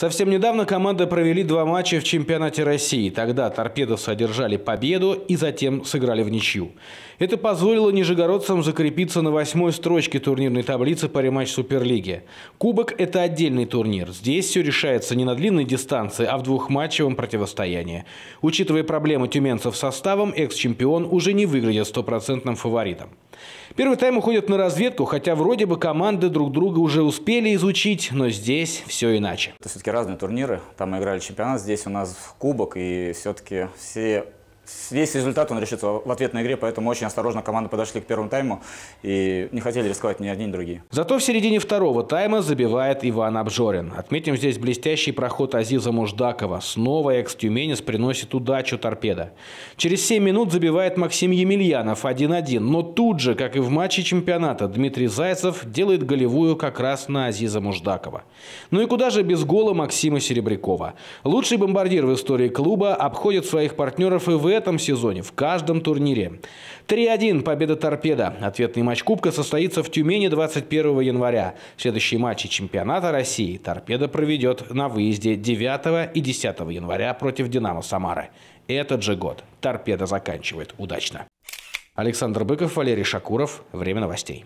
Совсем недавно команды провели два матча в чемпионате России. Тогда торпеды содержали победу и затем сыграли в ничью. Это позволило нижегородцам закрепиться на восьмой строчке турнирной таблицы по рематч Суперлиги. Кубок – это отдельный турнир. Здесь все решается не на длинной дистанции, а в двухматчевом противостоянии. Учитывая проблемы тюменцев составом, экс-чемпион уже не выглядит стопроцентным фаворитом. Первый тайм уходит на разведку, хотя вроде бы команды друг друга уже успели изучить, но здесь все иначе. Это все-таки разные турниры. Там мы играли чемпионат, здесь у нас кубок, и все-таки все весь результат он решится в ответной игре, поэтому очень осторожно команды подошли к первому тайму и не хотели рисковать ни одни, ни другие. Зато в середине второго тайма забивает Иван Обжорин. Отметим здесь блестящий проход Азиза Муждакова. Снова экс-тюменец приносит удачу торпеда. Через 7 минут забивает Максим Емельянов 1-1, но тут же, как и в матче чемпионата, Дмитрий Зайцев делает голевую как раз на Азиза Муждакова. Ну и куда же без гола Максима Серебрякова. Лучший бомбардир в истории клуба обходит своих партнеров и в этом сезоне, в каждом турнире. 3-1 победа «Торпеда». Ответный матч Кубка состоится в Тюмени 21 января. Следующие матчи чемпионата России «Торпеда» проведет на выезде 9 и 10 января против «Динамо Самары». Этот же год «Торпеда» заканчивает удачно. Александр Быков, Валерий Шакуров. Время новостей.